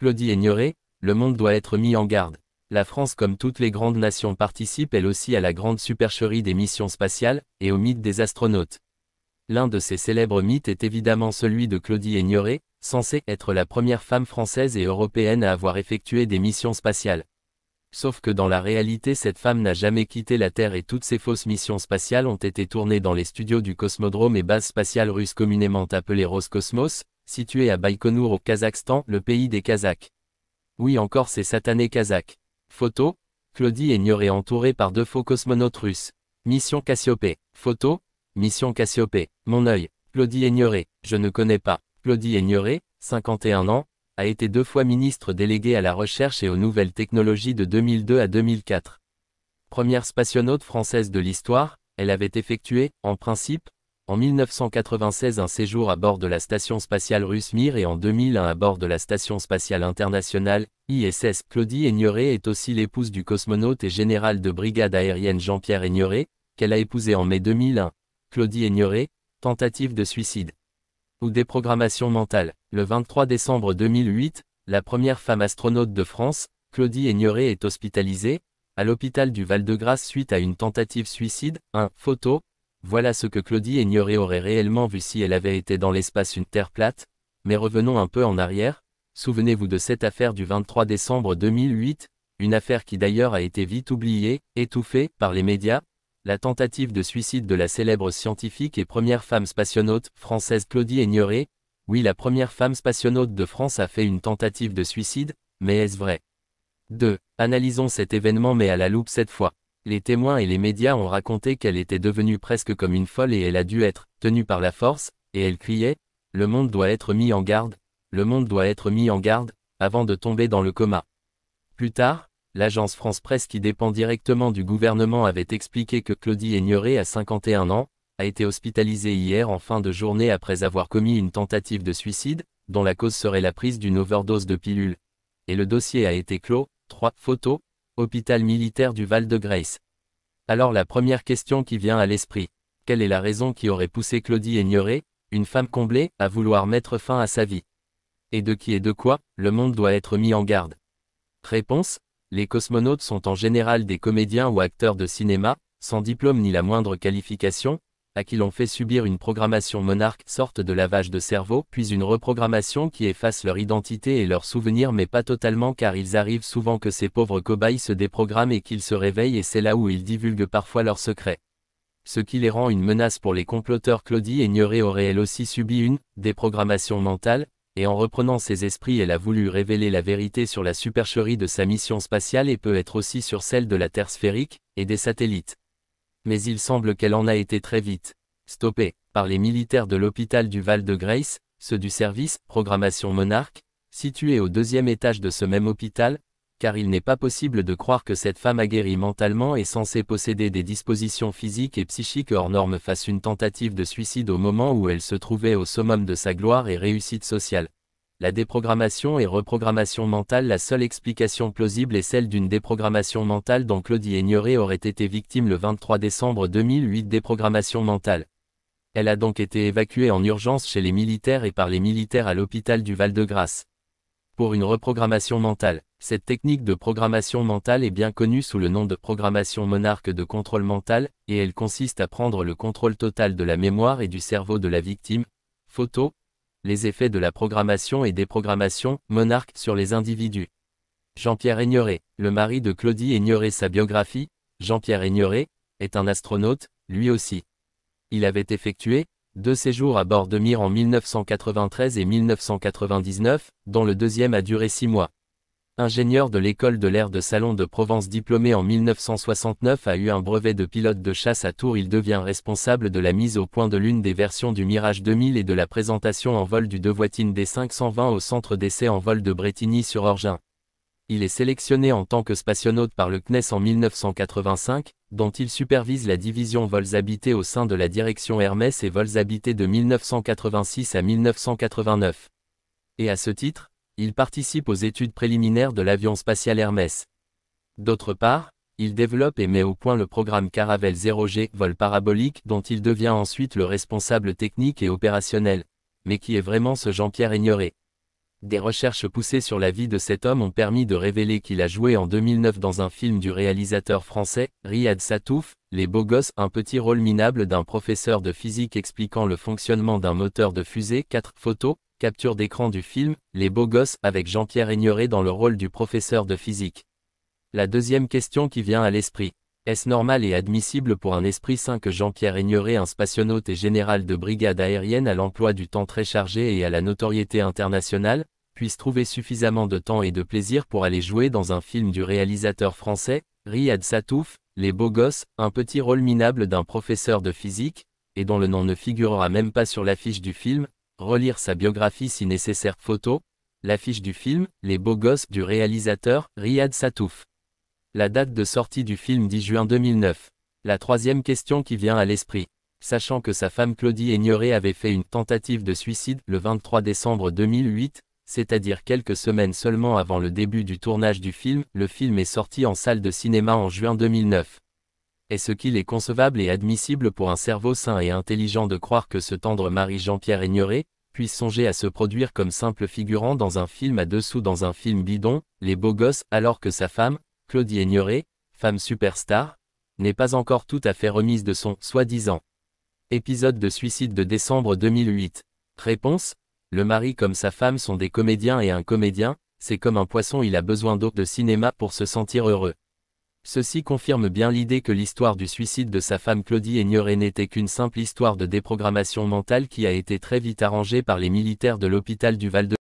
Claudie Ignoré, le monde doit être mis en garde. La France comme toutes les grandes nations participe elle aussi à la grande supercherie des missions spatiales, et au mythe des astronautes. L'un de ces célèbres mythes est évidemment celui de Claudie Ignoré, censée être la première femme française et européenne à avoir effectué des missions spatiales. Sauf que dans la réalité cette femme n'a jamais quitté la Terre et toutes ses fausses missions spatiales ont été tournées dans les studios du Cosmodrome et base spatiale russe communément appelée Roscosmos, situé à Baïkonour au Kazakhstan, le pays des Kazakhs. Oui encore ces satanés Kazakh. Photo, Claudie Ignoré entourée par deux faux cosmonautes russes. Mission Cassiopée. Photo, Mission Cassiopée. Mon œil, Claudie Ignoré, je ne connais pas. Claudie Ignoré, 51 ans, a été deux fois ministre déléguée à la recherche et aux nouvelles technologies de 2002 à 2004. Première spationaute française de l'histoire, elle avait effectué, en principe, en 1996 un séjour à bord de la station spatiale russe Mir et en 2001 à bord de la station spatiale internationale, ISS. Claudie Aigneret est aussi l'épouse du cosmonaute et général de brigade aérienne Jean-Pierre Aigneret, qu'elle a épousé en mai 2001. Claudie Aigneret, tentative de suicide. Ou déprogrammation mentale. Le 23 décembre 2008, la première femme astronaute de France, Claudie Aigneret est hospitalisée, à l'hôpital du Val-de-Grâce suite à une tentative suicide, un « Photo, voilà ce que Claudie Ignoré aurait réellement vu si elle avait été dans l'espace une Terre plate, mais revenons un peu en arrière, souvenez-vous de cette affaire du 23 décembre 2008, une affaire qui d'ailleurs a été vite oubliée, étouffée, par les médias, la tentative de suicide de la célèbre scientifique et première femme spationaute française Claudie Ignoré. oui la première femme spationaute de France a fait une tentative de suicide, mais est-ce vrai 2. Analysons cet événement mais à la loupe cette fois. Les témoins et les médias ont raconté qu'elle était devenue presque comme une folle et elle a dû être tenue par la force, et elle criait ⁇ Le monde doit être mis en garde, le monde doit être mis en garde, avant de tomber dans le coma. ⁇ Plus tard, l'agence France Presse qui dépend directement du gouvernement avait expliqué que Claudie Haigneré, à 51 ans, a été hospitalisée hier en fin de journée après avoir commis une tentative de suicide, dont la cause serait la prise d'une overdose de pilules. Et le dossier a été clos, 3 photos, Hôpital militaire du val de Grace. Alors la première question qui vient à l'esprit. Quelle est la raison qui aurait poussé Claudie Ignoré, une femme comblée, à vouloir mettre fin à sa vie Et de qui et de quoi, le monde doit être mis en garde Réponse Les cosmonautes sont en général des comédiens ou acteurs de cinéma, sans diplôme ni la moindre qualification, à qui l'on fait subir une programmation monarque, sorte de lavage de cerveau, puis une reprogrammation qui efface leur identité et leurs souvenirs mais pas totalement car ils arrivent souvent que ces pauvres cobayes se déprogramment et qu'ils se réveillent et c'est là où ils divulguent parfois leurs secrets. Ce qui les rend une menace pour les comploteurs Claudie et aurait elle aussi subi une, déprogrammation mentale, et en reprenant ses esprits elle a voulu révéler la vérité sur la supercherie de sa mission spatiale et peut-être aussi sur celle de la Terre sphérique, et des satellites mais il semble qu'elle en a été très vite stoppée par les militaires de l'hôpital du val de Grace, ceux du service Programmation Monarque, situé au deuxième étage de ce même hôpital, car il n'est pas possible de croire que cette femme aguerrie mentalement et censée posséder des dispositions physiques et psychiques hors normes fasse une tentative de suicide au moment où elle se trouvait au summum de sa gloire et réussite sociale. La déprogrammation et reprogrammation mentale La seule explication plausible est celle d'une déprogrammation mentale dont Claudie Ignoré aurait été victime le 23 décembre 2008 déprogrammation mentale. Elle a donc été évacuée en urgence chez les militaires et par les militaires à l'hôpital du Val-de-Grâce. Pour une reprogrammation mentale, cette technique de programmation mentale est bien connue sous le nom de programmation monarque de contrôle mental, et elle consiste à prendre le contrôle total de la mémoire et du cerveau de la victime, Photo les effets de la programmation et déprogrammation, monarque sur les individus. Jean-Pierre Ignoré, le mari de Claudie Ignoré, sa biographie, Jean-Pierre Ignoré est un astronaute, lui aussi. Il avait effectué, deux séjours à bord de Mir en 1993 et 1999, dont le deuxième a duré six mois ingénieur de l'école de l'air de Salon de Provence diplômé en 1969 a eu un brevet de pilote de chasse à Tours. Il devient responsable de la mise au point de l'une des versions du Mirage 2000 et de la présentation en vol du Devoitine D520 au centre d'essai en vol de Bretigny-sur-Orgin. Il est sélectionné en tant que spationaute par le CNES en 1985, dont il supervise la division vols habités au sein de la direction Hermès et vols habités de 1986 à 1989. Et à ce titre, il participe aux études préliminaires de l'avion spatial Hermès. D'autre part, il développe et met au point le programme Caravelle 0G, vol parabolique, dont il devient ensuite le responsable technique et opérationnel, mais qui est vraiment ce Jean-Pierre ignoré. Des recherches poussées sur la vie de cet homme ont permis de révéler qu'il a joué en 2009 dans un film du réalisateur français, Riyad Satouf, Les Beaux Gosses, un petit rôle minable d'un professeur de physique expliquant le fonctionnement d'un moteur de fusée, 4 photos, Capture d'écran du film Les beaux gosses avec Jean-Pierre Ignoré dans le rôle du professeur de physique. La deuxième question qui vient à l'esprit. Est-ce normal et admissible pour un esprit sain que Jean-Pierre Ignoré, un spationaute et général de brigade aérienne à l'emploi du temps très chargé et à la notoriété internationale, puisse trouver suffisamment de temps et de plaisir pour aller jouer dans un film du réalisateur français, Riyad Satouf, Les Beaux Gosses, un petit rôle minable d'un professeur de physique, et dont le nom ne figurera même pas sur l'affiche du film, relire sa biographie si nécessaire photo, l'affiche du film, les beaux gosses du réalisateur, Riyad Satouf. La date de sortie du film 10 juin 2009. La troisième question qui vient à l'esprit. Sachant que sa femme Claudie Aignoré avait fait une tentative de suicide le 23 décembre 2008, c'est-à-dire quelques semaines seulement avant le début du tournage du film, le film est sorti en salle de cinéma en juin 2009. Est-ce qu'il est concevable et admissible pour un cerveau sain et intelligent de croire que ce tendre mari Jean-Pierre Ignoré puisse songer à se produire comme simple figurant dans un film à dessous dans un film bidon, Les Beaux Gosses, alors que sa femme, Claudie Ignoré, femme superstar, n'est pas encore tout à fait remise de son soi-disant épisode de suicide de décembre 2008. Réponse Le mari comme sa femme sont des comédiens et un comédien, c'est comme un poisson il a besoin d'eau de cinéma pour se sentir heureux. Ceci confirme bien l'idée que l'histoire du suicide de sa femme Claudie Aigneret n'était qu'une simple histoire de déprogrammation mentale qui a été très vite arrangée par les militaires de l'hôpital du Val-de